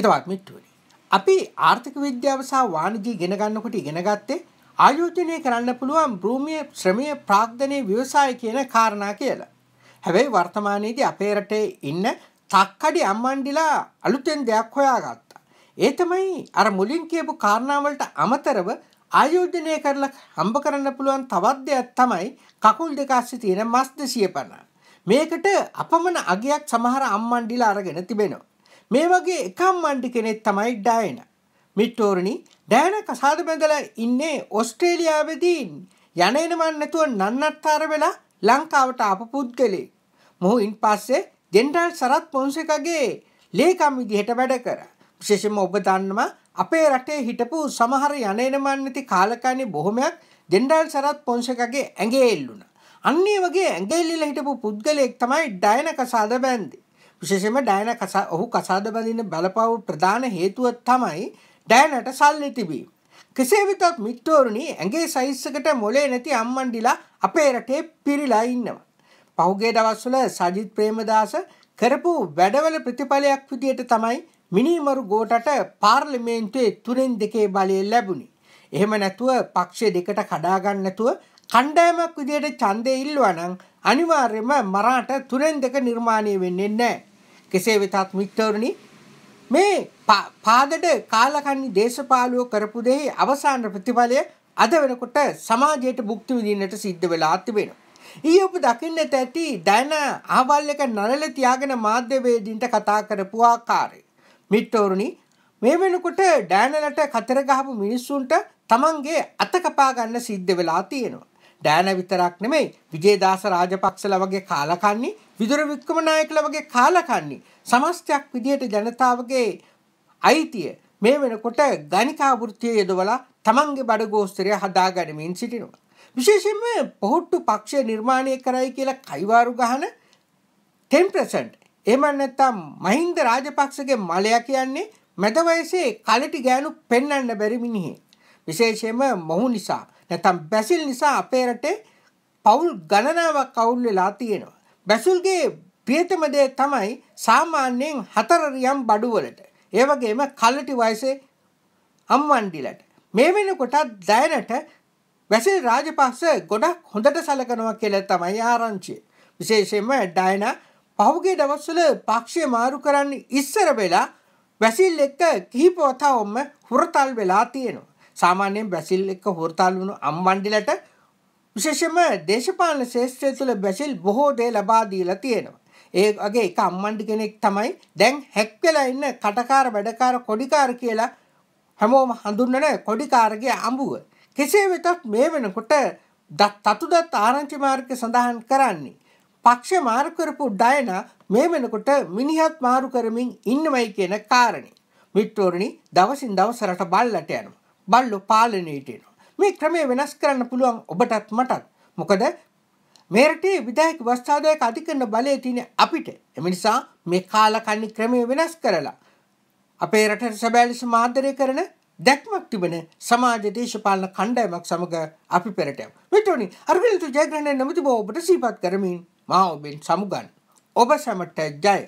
එතවත් මිට්ටුවනි. අපි ආර්ථික විද්‍යාව සහ වාණිජී ගෙන ගන්නකොට ඉගෙන ගත්තේ ආයෝජනය කරන්න පුළුවන් භූමිය ශ්‍රමය ප්‍රාග්ධනය ව්‍යවසාය කියන කාරණා කියලා. හැබැයි වර්තමානයේදී අපේ රටේ ඉන්න තක්කඩි අම්මන්ඩිලා අලුතෙන් දෙයක් හොයාගත්තා. ඒ තමයි අර මුලින් කියපු කාරණාවලට අමතරව ආයෝජනය කරලා හම්බ කරන්න පුළුවන් තවත් දෙයක් තමයි කකුල් දෙක අස්සේ තියෙන මස් 250. මේකට අපමණ අගයක් සමහර අම්මන්ඩිලා අරගෙන තිබෙනවා. මේ වගේ එකම් මණ්ඩි කෙනෙක් තමයි ඩයන. මිට්ටෝරණි ඩෑන කසාද බැඳලා ඉන්නේ ඔස්ට්‍රේලියාවදීන් යන එනවන් නැතුව නන්නත්තර වෙලා ලංකාවට අප පුද්ගලේ. මොහුයින් පස්සේ ජෙන්ටල් සරත් පොන්සකගේ ලේකම් විදිහට වැඩ කර. විශේෂම ඔබ දන්නවා අපේ රටේ හිටපු සමහර යන එනමන් නැති කාලකාණි බොහොමයක් ජෙන්ඩල් සරත් පොන්සකගේ ඇගේ එල්ලුණ. අන්නේ වගේ ඇගේල්ලිල හිටපු පුද්ගලයෙක් තමයි ඩයන කසාද බැන්දේ. විශේෂම ඩයන ඔහු කසාද බඳින්න බලපව ප්‍රධාන හේතුව තමයි ඩෑනට සල්ලි තිබී. කෙසේ වෙතත් මිත්‍රෝරුණි ඇගේ සයිස්සකට මොලේ නැති අම්මන්ඩිලා අපේ රටේ පිරිලා ඉන්නවා. පහුගේ දවස්වල සජිත් ප්‍රේමදාස කරපු වැඩවල ප්‍රතිඵලයක් විදියට තමයි මිනිමරු ගෝටට පාර්ලිමේන්තුවේ තුනෙන් දෙකේ බලය ලැබුණි. එහෙම නැතුව පක්ෂය දෙකට කඩාගන්න නැතුව කණ්ඩායමක් විදියට ඡන්දය ඉල්ලුවා නම් අනිවාර්යයෙන්ම මරාට තුනෙන් දෙක නිර්මාණය වෙන්නේ නැහැ. කෙසේ වෙතත් මිත්‍රවරුනි මේ පාදඩ කාලකන්ණි දේශපාලුව කරපු දෙහි අවසාන ප්‍රතිඵලය අද වෙනකොට සමාජයට භුක්ති විඳින්නට සිද්ධ වෙලා තිබෙනවා. ඊයේ ඔබ දකින්නට ඇති දැන අහවල් එක නළල තියාගෙන මාධ්‍යවේදීන්ට කතා කරපු ආකාරය. මිත්‍රවරුනි මේ වෙනකොට ඩෑනලට කතර ගහපු මිනිස්සුන්ට තමන්ගේ අත කපා ගන්න සිද්ධ වෙලා තියෙනවා. ඩෑන විතරක් නෙමෙයි විජේදාස රාජපක්ෂලා වගේ කාලකන්ණි විදුර වික්‍රමනායකලා වගේ කාලකන්ණි සමස්තයක් විදියට ජනතාවගේ අයිතිය මේ වෙනකොට ගණිකා වෘත්තිය යොදවලා තමන්ගේ බඩගෝස්තරය හදාගනිමින් සිටිනවා. විශේෂයෙන්ම පොහොට්ටු පක්ෂය නිර්මාණය කරයි කියලා කයිවාරු ගහන 10% එහෙම නැත්නම් මහින්ද රාජපක්ෂගේ මලයා කියන්නේ මැද වයසේ කලටි ගෑනු පෙන්වන්න බැරි මිනිහේ. විශේෂයෙන්ම මොහු නිසා නැතම් බැසිල් නිසා අපේ රටේ පවුල් ගණනාවක් අවුල් වෙලා තියෙනවා. බැසිල්ගේ ප්‍රියතම දේ තමයි සාමාන්‍යයෙන් හතර රියම් බඩුවලට. ඒ වගේම කල්ලටි වයසේ අම්වන්ඩිලට. මේ වෙනකොටත් දැනට වැසිල් රාජපක්ෂ ගොඩක් හොඳට සලකනවා කියලා තමයි ආරංචිය. විශේෂයෙන්ම ඩයනා පහුගේ දවස්වල පක්ෂය මාරු කරන්න ඉස්සර වෙලා වැසිල් එක්ක කිහිප වතාවම හුරතල් වෙලා තියෙනවා. සාමාන්‍යයෙන් බ්‍රැසිල් එක්ක හෝරතාල් වුණු අම්මණ්ඩිලට විශේෂම දේශපාලන ශේෂත්‍රය තුළ බ්‍රැසිල් බොහෝ දේ ලබා දීලා තියෙනවා. ඒ වගේ එක අම්මණ්ඩි කෙනෙක් තමයි දැන් හැක් වෙලා ඉන්න කටකාර වැඩකාර කොඩිකාර කියලා හැමෝම හඳුන්වන කොඩිකාරගේ අඹුව. කෙසේ වෙතත් මේ වෙනකොට තතුදත් ආරංචි මාර්ගය සඳහන් කරන්නේ. පක්ෂ මාරු කරපු ඩයන මේ වෙනකොට මිනිහත් මාරු කරමින් ඉන්නවයි කියන කාරණේ. මිත්‍රෝරණි දවසින් දවස රට බල්ලට යනවා. බල්ලෝ පාලනයටනවා. මේ ක්‍රමය වෙනස් කරන්න පුළුවන් ඔබටත් මටත්. මොකද මේරටේ විදායක වස්ථාදායක අධිකරණ බලය තියෙන අපිට. එම නිසා මේ කාලකන්ණි ක්‍රමය වෙනස් කරලා අපේ රටට සැබෑ ලෙස මාදරය කරන දැක්මක් තිබෙන සමාජ දේශපාලන කණ්ඩායමක් සමග අපි පෙරට යමු. මෙතුණි අරවින්ද ජයග්‍රහණ නමුති බව ඔබට සිහිපත් කරමින් මා ඔබෙන් සමුගන්. ඔබ සැමට ජය.